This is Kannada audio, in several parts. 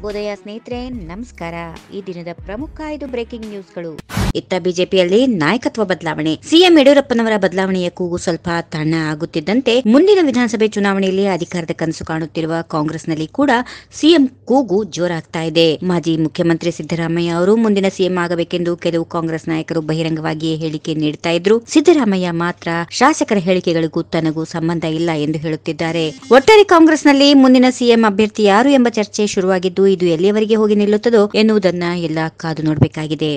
ಶುಭೋದಯ ಸ್ನೇಹಿತರೆ ನಮಸ್ಕಾರ ಈ ದಿನದ ಪ್ರಮುಖ ಐದು ಬ್ರೇಕಿಂಗ್ ನ್ಯೂಸ್ಗಳು ಇತ್ತ ಬಿಜೆಪಿಯಲ್ಲಿ ನಾಯಕತ್ವ ಬದಲಾವಣೆ ಸಿಎಂ ಯಡಿಯೂರಪ್ಪನವರ ಬದಲಾವಣೆಯ ಕೂಗು ಸ್ವಲ್ಪ ತಣ್ಣ ಆಗುತ್ತಿದ್ದಂತೆ ಮುಂದಿನ ವಿಧಾನಸಭೆ ಚುನಾವಣೆಯಲ್ಲಿ ಅಧಿಕಾರದ ಕನಸು ಕಾಣುತ್ತಿರುವ ಕಾಂಗ್ರೆಸ್ನಲ್ಲಿ ಕೂಡ ಸಿಎಂ ಕೂಗು ಜೋರಾಗ್ತಾ ಇದೆ ಮಾಜಿ ಮುಖ್ಯಮಂತ್ರಿ ಸಿದ್ದರಾಮಯ್ಯ ಅವರು ಮುಂದಿನ ಸಿಎಂ ಆಗಬೇಕೆಂದು ಕೆಲವು ಕಾಂಗ್ರೆಸ್ ನಾಯಕರು ಬಹಿರಂಗವಾಗಿಯೇ ಹೇಳಿಕೆ ನೀಡ್ತಾ ಇದ್ರು ಸಿದ್ದರಾಮಯ್ಯ ಮಾತ್ರ ಶಾಸಕರ ಹೇಳಿಕೆಗಳಿಗೂ ತನಗೂ ಸಂಬಂಧ ಇಲ್ಲ ಎಂದು ಹೇಳುತ್ತಿದ್ದಾರೆ ಒಟ್ಟಾರೆ ಕಾಂಗ್ರೆಸ್ನಲ್ಲಿ ಮುಂದಿನ ಸಿಎಂ ಅಭ್ಯರ್ಥಿ ಯಾರು ಎಂಬ ಚರ್ಚೆ ಶುರುವಾಗಿದ್ದು ಇದು ಎಲ್ಲಿಯವರೆಗೆ ಹೋಗಿ ನಿಲ್ಲುತ್ತದೋ ಎನ್ನುವುದನ್ನ ಎಲ್ಲ ಕಾದು ನೋಡಬೇಕಾಗಿದೆ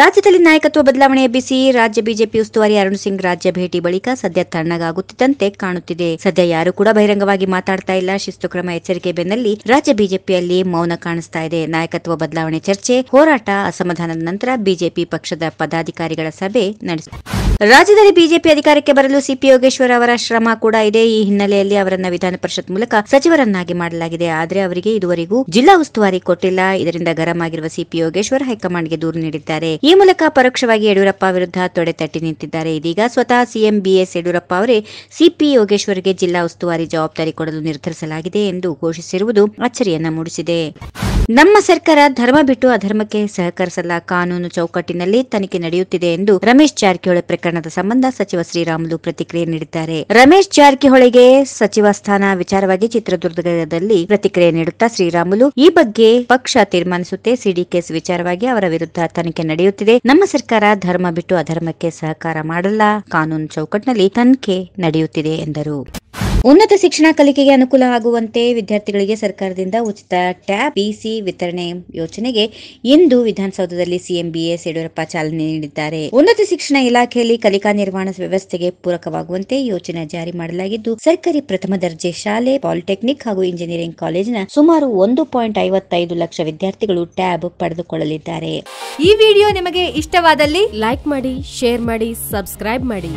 ರಾಜ್ಯದಲ್ಲಿ ನಾಯಕತ್ವ ಬದಲಾವಣೆ ಎಬ್ಬಿಸಿ ರಾಜ್ಯ ಬಿಜೆಪಿ ಉಸ್ತುವಾರಿ ಅರುಣ್ ಸಿಂಗ್ ರಾಜ್ಯ ಭೇಟಿ ಬಳಿಕ ಸದ್ಯ ತಣ್ಣಗಾಗುತ್ತಿದ್ದಂತೆ ಕಾಣುತ್ತಿದೆ ಸದ್ಯ ಯಾರು ಕೂಡ ಬಹಿರಂಗವಾಗಿ ಮಾತಾಡ್ತಾ ಇಲ್ಲ ಶಿಸ್ತು ಕ್ರಮ ಎಚ್ಚರಿಕೆ ಬೆನ್ನಲ್ಲಿ ರಾಜ್ಯ ಬಿಜೆಪಿಯಲ್ಲಿ ಮೌನ ಕಾಣಿಸ್ತಾ ಇದೆ ನಾಯಕತ್ವ ಬದಲಾವಣೆ ಚರ್ಚೆ ಹೋರಾಟ ಅಸಮಾಧಾನದ ನಂತರ ಬಿಜೆಪಿ ಪಕ್ಷದ ಪದಾಧಿಕಾರಿಗಳ ಸಭೆ ನಡೆಸಿದೆ ರಾಜ್ಯದಲ್ಲಿ ಬಿಜೆಪಿ ಅಧಿಕಾರಕ್ಕೆ ಬರಲು ಸಿಪಿ ಯೋಗೇಶ್ವರ್ ಅವರ ಶ್ರಮ ಕೂಡ ಇದೆ ಈ ಹಿನ್ನೆಲೆಯಲ್ಲಿ ಅವರನ್ನು ವಿಧಾನ ಪರಿಷತ್ ಮೂಲಕ ಸಚಿವರನ್ನಾಗಿ ಮಾಡಲಾಗಿದೆ ಆದರೆ ಅವರಿಗೆ ಇದುವರೆಗೂ ಜಿಲ್ಲಾ ಉಸ್ತುವಾರಿ ಕೊಟ್ಟಿಲ್ಲ ಇದರಿಂದ ಗರಂ ಆಗಿರುವ ಸಿಪಿ ಯೋಗೇಶ್ವರ್ ಹೈಕಮಾಂಡ್ಗೆ ದೂರು ನೀಡಿದ್ದಾರೆ ಈ ಮೂಲಕ ಪರೋಕ್ಷವಾಗಿ ಯಡಿಯೂರಪ್ಪ ವಿರುದ್ಧ ತೊಡೆ ತಟ್ಟಿ ನಿಂತಿದ್ದಾರೆ ಇದೀಗ ಸ್ವತಃ ಸಿಎಂ ಬಿಎಸ್ ಯಡಿಯೂರಪ್ಪ ಅವರೇ ಸಿಪಿ ಯೋಗೇಶ್ವರ್ಗೆ ಜಿಲ್ಲಾ ಉಸ್ತುವಾರಿ ಜವಾಬ್ದಾರಿ ಕೊಡಲು ನಿರ್ಧರಿಸಲಾಗಿದೆ ಎಂದು ಘೋಷಿಸಿರುವುದು ಅಚ್ಚರಿಯನ್ನ ಮೂಡಿಸಿದೆ ನಮ್ಮ ಸರ್ಕಾರ ಧರ್ಮ ಬಿಟ್ಟು ಅಧರ್ಮಕ್ಕೆ ಸಹಕರಿಸಲ್ಲ ಕಾನೂನು ಚೌಕಟ್ಟಿನಲ್ಲಿ ತನಿಖೆ ನಡೆಯುತ್ತಿದೆ ಎಂದು ರಮೇಶ್ ಜಾರಕಿಹೊಳಿ ಪ್ರಕರಣದ ಸಂಬಂಧ ಸಚಿವ ಶ್ರೀರಾಮುಲು ಪ್ರತಿಕ್ರಿಯೆ ನೀಡಿದ್ದಾರೆ ರಮೇಶ್ ಜಾರಕಿಹೊಳಿಗೆ ಸಚಿವ ಸ್ಥಾನ ವಿಚಾರವಾಗಿ ಚಿತ್ರದುರ್ಗದಲ್ಲಿ ಪ್ರತಿಕ್ರಿಯೆ ನೀಡುತ್ತಾ ಶ್ರೀರಾಮುಲು ಈ ಬಗ್ಗೆ ಪಕ್ಷ ತೀರ್ಮಾನಿಸುತ್ತೆ ಸಿಡಿ ಕೇಸ್ ವಿಚಾರವಾಗಿ ಅವರ ವಿರುದ್ಧ ತನಿಖೆ ನಡೆಯುತ್ತಿದೆ ನಮ್ಮ ಸರ್ಕಾರ ಧರ್ಮ ಬಿಟ್ಟು ಅಧರ್ಮಕ್ಕೆ ಸಹಕಾರ ಮಾಡಲ್ಲ ಕಾನೂನು ಚೌಕಟ್ಟಿನಲ್ಲಿ ತನಿಖೆ ನಡೆಯುತ್ತಿದೆ ಎಂದರು ಉನ್ನತ ಶಿಕ್ಷಣ ಕಲಿಕೆಗೆ ಅನುಕೂಲ ಆಗುವಂತೆ ವಿದ್ಯಾರ್ಥಿಗಳಿಗೆ ಸರ್ಕಾರದಿಂದ ಉಚಿತ ಟ್ಯಾಬ್ ಬಿಸಿ ವಿತರಣೆ ಯೋಜನೆಗೆ ಇಂದು ವಿಧಾನಸೌಧದಲ್ಲಿ ಸಿಎಂ ಬಿಎಸ್ ಯಡಿಯೂರಪ್ಪ ಚಾಲನೆ ನೀಡಿದ್ದಾರೆ ಉನ್ನತ ಶಿಕ್ಷಣ ಇಲಾಖೆಯಲ್ಲಿ ಕಲಿಕಾ ನಿರ್ವಹಣಾ ವ್ಯವಸ್ಥೆಗೆ ಪೂರಕವಾಗುವಂತೆ ಯೋಜನೆ ಜಾರಿ ಮಾಡಲಾಗಿದ್ದು ಸರ್ಕಾರಿ ಪ್ರಥಮ ದರ್ಜೆ ಶಾಲೆ ಪಾಲಿಟೆಕ್ನಿಕ್ ಹಾಗೂ ಇಂಜಿನಿಯರಿಂಗ್ ಕಾಲೇಜಿನ ಸುಮಾರು ಒಂದು ಪಾಯಿಂಟ್ ಐವತ್ತೈದು ಲಕ್ಷ ವಿದ್ಯಾರ್ಥಿಗಳು ಟ್ಯಾಬ್ ಪಡೆದುಕೊಳ್ಳಲಿದ್ದಾರೆ ಈ ವಿಡಿಯೋ ನಿಮಗೆ ಇಷ್ಟವಾದಲ್ಲಿ ಲೈಕ್ ಮಾಡಿ ಶೇರ್ ಮಾಡಿ ಸಬ್ಸ್ಕ್ರೈಬ್ ಮಾಡಿ